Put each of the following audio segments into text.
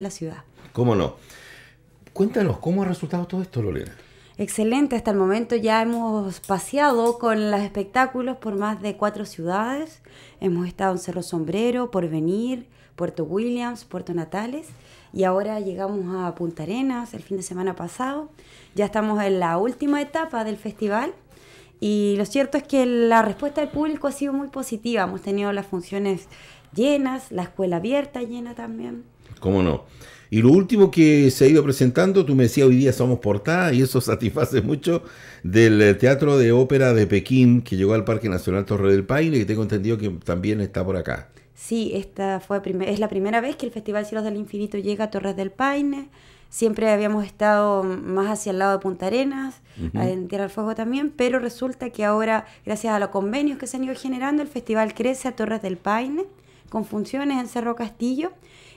la ciudad. ¿Cómo no? Cuéntanos, ¿cómo ha resultado todo esto, Lorena? Excelente, hasta el momento ya hemos paseado con los espectáculos por más de cuatro ciudades. Hemos estado en Cerro Sombrero, Porvenir, Puerto Williams, Puerto Natales y ahora llegamos a Punta Arenas el fin de semana pasado. Ya estamos en la última etapa del festival y lo cierto es que la respuesta del público ha sido muy positiva. Hemos tenido las funciones llenas, la escuela abierta llena también. ¿Cómo no? Y lo último que se ha ido presentando, tú me decías hoy día somos portada y eso satisface mucho del eh, Teatro de Ópera de Pekín que llegó al Parque Nacional Torre del Paine y que tengo entendido que también está por acá. Sí, esta fue es la primera vez que el Festival Cielos del Infinito llega a Torres del Paine. Siempre habíamos estado más hacia el lado de Punta Arenas, en Tierra del Fuego también, pero resulta que ahora, gracias a los convenios que se han ido generando, el festival crece a Torres del Paine con funciones en Cerro Castillo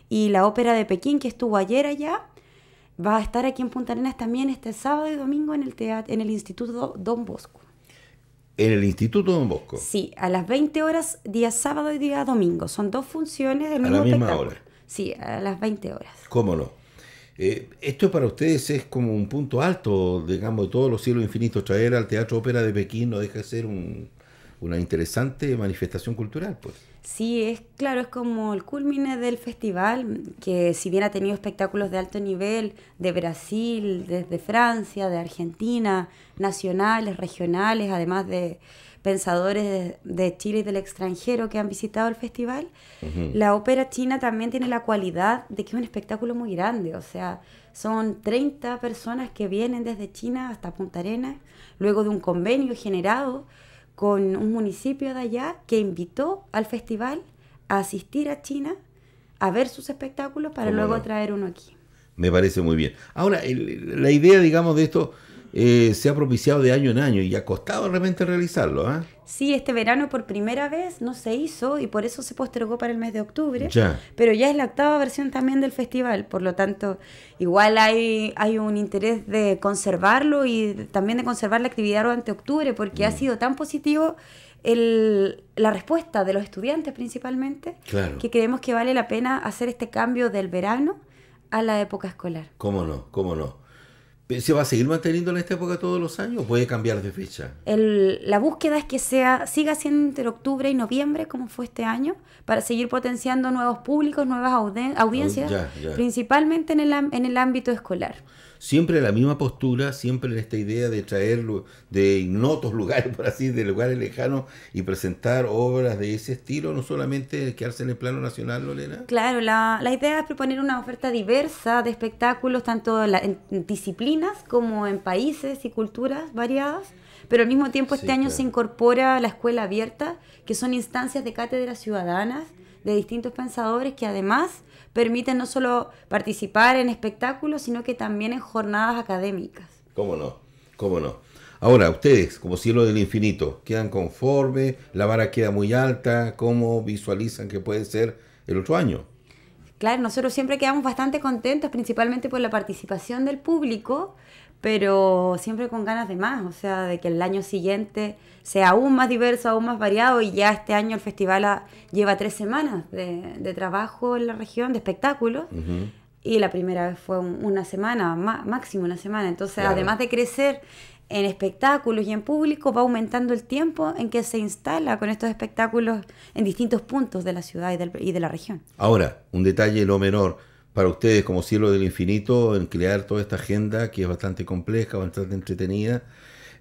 y la Ópera de Pekín que estuvo ayer allá. Va a estar aquí en Punta Arenas también este sábado y domingo en el, teatro, en el Instituto Don Bosco. En el Instituto Don Bosco. Sí, a las 20 horas, día sábado y día domingo. Son dos funciones A la misma hora. Sí, a las 20 horas. ¿Cómo no? Eh, esto para ustedes es como un punto alto, digamos, de todos los cielos infinitos. Traer al Teatro Ópera de Pekín no deja de ser una interesante manifestación cultural, pues. Sí, es claro, es como el culmine del festival, que si bien ha tenido espectáculos de alto nivel de Brasil, desde Francia, de Argentina, nacionales, regionales, además de pensadores de, Chile y del extranjero que han visitado el festival, la ópera china también tiene la cualidad de que es un espectáculo muy grande, o sea, son 30 personas que vienen desde China hasta Punta Arenas, luego de un convenio generado con un municipio de allá que invitó al festival a asistir a China a ver sus espectáculos para luego traer uno aquí. Me parece muy bien. Ahora, la idea, digamos, de esto eh, se ha propiciado de año en año y ha costado realmente realizarlo. ¿ah? Sí, este verano por primera vez no se hizo y por eso se postergó para el mes de octubre. Pero ya es la octava versión también del festival, por lo tanto, igual hay, hay un interés de conservarlo y también de conservar la actividad durante octubre porque ha mm. sido tan positivo. la respuesta de los estudiantes principalmente, que creemos que vale la pena hacer este cambio del verano a la época escolar. ¿Cómo no? ¿Cómo no? ¿Se va a seguir manteniendo en esta época todos los años o puede cambiar de fecha? El, la búsqueda es que sea, siga siendo entre octubre y noviembre, como fue este año, para seguir potenciando nuevos públicos, nuevas audiencias, principalmente en el ámbito escolar siempre la misma postura, siempre en esta idea de traerlo de ignotos lugares, por así de lugares lejanos y presentar obras de ese estilo, no solamente quedarse en el plano nacional, Lolena? Claro, la, idea es proponer una oferta diversa de espectáculos, tanto en, disciplinas como en países y culturas variadas pero al mismo tiempo este año se incorpora la escuela abierta, que son instancias de cátedras ciudadanas de distintos pensadores que además permiten no solo participar en espectáculos, sino que también en jornadas académicas. ¿Cómo no? ¿Cómo no? Ahora, ustedes, como cielo del infinito, ¿quedan conformes? ¿La vara queda muy alta? ¿Cómo visualizan que puede ser el otro año? Claro, nosotros siempre quedamos bastante contentos, principalmente por la participación del público, pero siempre con ganas de más, o sea, de que el año siguiente sea aún más diverso, aún más variado, y ya este año el festival lleva tres semanas de, trabajo en la región, de espectáculos, y la primera vez fue una semana, máximo una semana, entonces además de crecer en espectáculos y en público, va aumentando el tiempo en que se instala con estos espectáculos en distintos puntos de la ciudad y de la región. Ahora, un detalle lo menor para ustedes como Cielo del Infinito en crear toda esta agenda que es bastante compleja, bastante entretenida.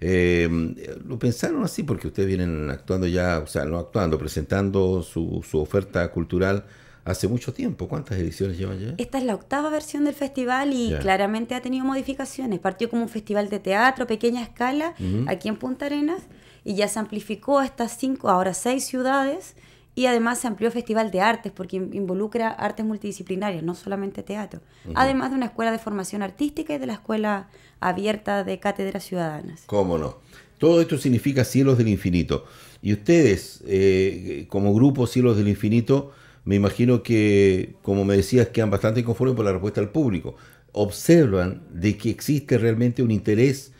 Em, lo pensaron así porque ustedes vienen actuando ya, o sea, no actuando, presentando su, su oferta cultural hace mucho tiempo. ¿Cuántas ediciones llevan ya? Esta es la octava versión del festival y claramente ha tenido modificaciones. Partió como un festival de teatro, pequeña escala, aquí en Punta Arenas, y ya se amplificó a estas cinco, ahora seis ciudades. Y además se amplió el Festival de Artes, porque involucra artes multidisciplinarias, no solamente teatro. Además de una escuela de formación artística y de la escuela abierta de cátedras ciudadanas. ¿Cómo no? Todo esto significa Cielos del Infinito. Y ustedes, eh, como grupo Cielos del Infinito, me imagino que, como me decías, quedan bastante conformes por la respuesta del público. Observan de que existe realmente un interés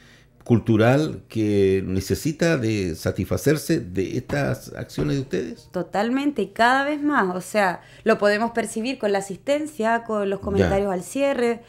cultural que necesita de satisfacerse de estas acciones de ustedes? Totalmente, y cada vez más. O sea, lo podemos percibir con la asistencia, con los comentarios al cierre.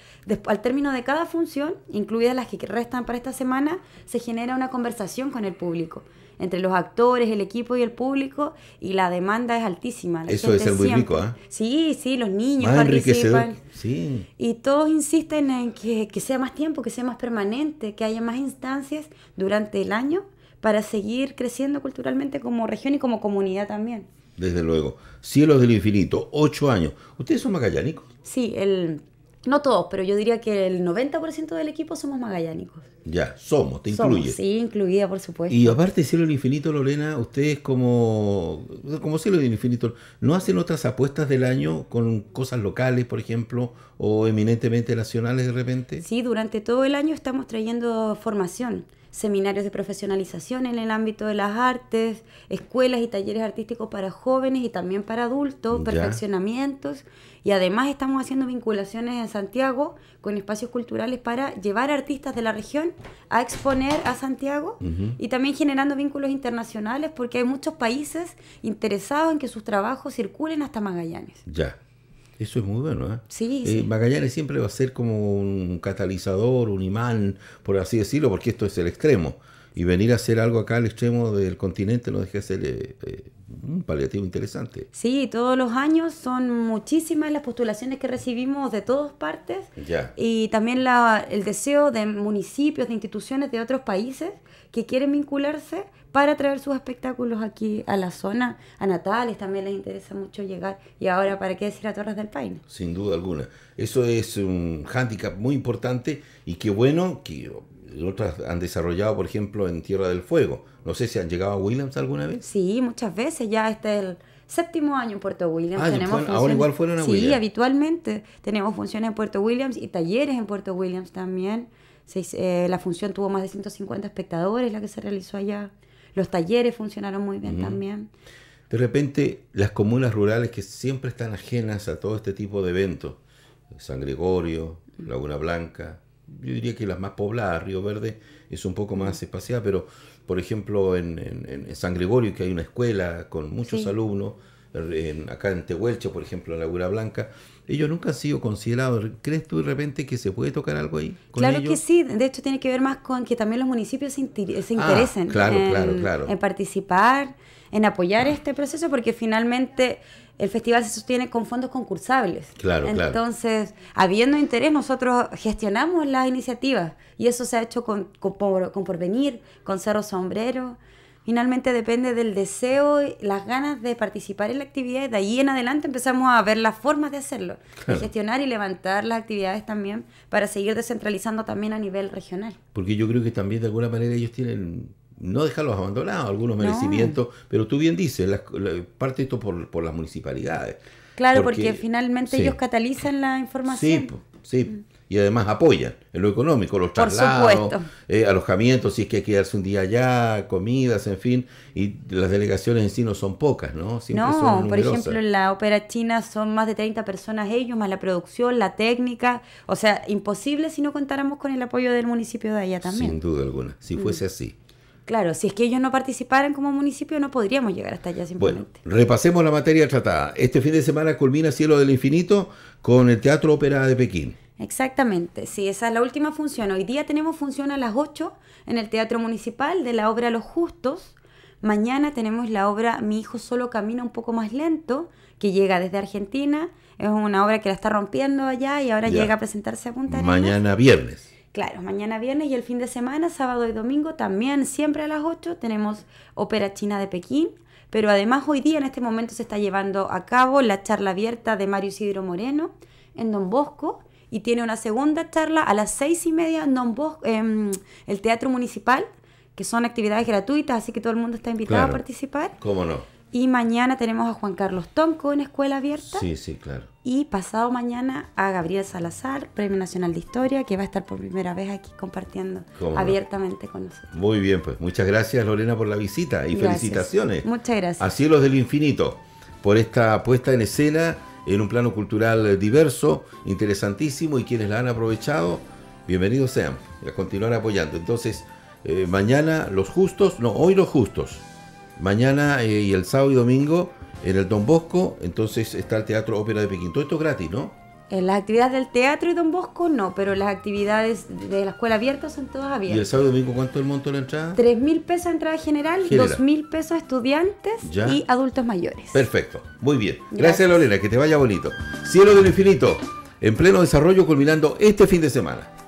al término de cada función, incluidas las que restan para esta semana, se genera una conversación con el público entre los actores, el equipo y el público, y la demanda es altísima. Eso es el muy rico, ¿eh? Sí, sí, los niños participan. Sí. Y todos insisten en que, sea más tiempo, que sea más permanente, que haya más instancias durante el año para seguir creciendo culturalmente como región y como comunidad también. Desde luego. Cielos del Infinito, ocho años. ¿Ustedes son magallánicos? Sí, el, no todos, pero yo diría que el 90% del equipo somos magallánicos. Ya, somos, te incluye. Sí, incluida, por supuesto. Y aparte de Cielo del Infinito, Lorena, ustedes como, como Cielo del Infinito, ¿no hacen otras apuestas del año con cosas locales, por ejemplo, o eminentemente nacionales de repente? Sí, durante todo el año estamos trayendo formación seminarios de profesionalización en el ámbito de las artes, escuelas y talleres artísticos para jóvenes y también para adultos, perfeccionamientos. Y además estamos haciendo vinculaciones en Santiago con espacios culturales para llevar artistas de la región a exponer a Santiago y también generando vínculos internacionales porque hay muchos países interesados en que sus trabajos circulen hasta Magallanes. Ya. Eso es muy bueno. ¿eh? Eh, sí, Magallanes siempre va a ser como un catalizador, un imán, por así decirlo, porque esto es el extremo. Y venir a hacer algo acá al extremo del continente nos deja ser eh, eh, un paliativo interesante. Sí, todos los años son muchísimas las postulaciones que recibimos de todas partes ya. y también la, el deseo de municipios, de instituciones de otros países que quieren vincularse para traer sus espectáculos aquí a la zona, a Natales también les interesa mucho llegar y ahora para qué decir a Torres del Paine. Sin duda alguna, eso es un hándicap muy importante y qué bueno que eh, otras han desarrollado, por ejemplo, en Tierra del Fuego. No sé si han llegado a Williams alguna vez. Sí, muchas veces. Ya este es el séptimo año en Puerto Williams. Ah, tenemos ahora igual fueron a Sí, habitualmente tenemos funciones en Puerto Williams y talleres en Puerto Williams también. Eh, la función tuvo más de 150 espectadores, la que se realizó allá. Los talleres funcionaron muy bien también. De repente, las comunas rurales que siempre están ajenas a todo este tipo de eventos, San Gregorio, Laguna Blanca, yo diría que las más pobladas, Río Verde es un poco más espaciada, pero por ejemplo en, San Gregorio que hay una escuela con muchos alumnos, acá en Tehuelche, por ejemplo, en Laguna Blanca, ellos nunca han sido considerados. ¿Crees tú de repente que se puede tocar algo ahí? claro que sí, de hecho tiene que ver más con que también los municipios se, ah, interesen en, participar, en apoyar este proceso, porque finalmente el festival se sostiene con fondos concursables. Entonces, habiendo interés, nosotros gestionamos las iniciativas y eso se ha hecho con, con Porvenir, con Cerro Sombrero. Finalmente depende del deseo, las ganas de participar en la actividad y de ahí en adelante empezamos a ver las formas de hacerlo, de gestionar y levantar las actividades también para seguir descentralizando también a nivel regional. Porque yo creo que también de alguna manera ellos tienen no dejarlos abandonados, algunos merecimientos, pero tú bien dices, la, parte esto por, las municipalidades. Claro, porque, finalmente ellos catalizan la información. Sí, sí. Mm y además apoyan en lo económico, los traslados, eh, alojamientos, si es que hay que quedarse un día allá, comidas, en fin, y las delegaciones en sí no son pocas, ¿no? no, por ejemplo, en la ópera china son más de 30 personas ellos, más la producción, la técnica, o sea, imposible si no contáramos con el apoyo del municipio de allá también. Sin duda alguna, si mm. fuese así. Claro, si es que ellos no participaran como municipio no podríamos llegar hasta allá simplemente. Bueno, repasemos la materia tratada. Este fin de semana culmina Cielo del Infinito con el Teatro Ópera de Pekín. Exactamente, sí, esa es la última función. Hoy día tenemos función a las 8 en el Teatro Municipal de la obra Los Justos. Mañana tenemos la obra Mi hijo solo camina un poco más lento, que llega desde Argentina. Es una obra que la está rompiendo allá y ahora llega a presentarse a Punta Mañana viernes. Claro, mañana viernes y el fin de semana, sábado y domingo, también siempre a las 8 tenemos Ópera China de Pekín. Pero además hoy día en este momento se está llevando a cabo la charla abierta de Mario Isidro Moreno en Don Bosco y tiene una segunda charla a las seis y media en Don el Teatro Municipal, que son actividades gratuitas, así que todo el mundo está invitado a participar. ¿Cómo no? Y mañana tenemos a Juan Carlos Tonco en Escuela Abierta. Sí, sí, claro. Y pasado mañana a Gabriel Salazar, Premio Nacional de Historia, que va a estar por primera vez aquí compartiendo abiertamente con nosotros. Muy bien, pues muchas gracias Lorena por la visita y felicitaciones. Muchas gracias. A Cielos del Infinito por esta puesta en escena en un plano cultural eh, diverso, interesantísimo, y quienes la han aprovechado, bienvenidos sean, y a continuar apoyando. Entonces, eh, mañana los justos, no, hoy los justos, mañana eh, y el sábado y domingo en el Don Bosco, entonces está el Teatro Ópera de Pekín. Todo esto es gratis, ¿no? En las actividades del teatro y Don Bosco no, pero las actividades de la escuela abierta son todas abiertas. ¿Y el sábado domingo cuánto es el monto de la entrada? 3.000 mil pesos entrada general, dos mil pesos estudiantes y adultos mayores. Perfecto, muy bien. Gracias, Gracias Lorena, que te vaya bonito. Cielo del infinito, en pleno desarrollo culminando este fin de semana.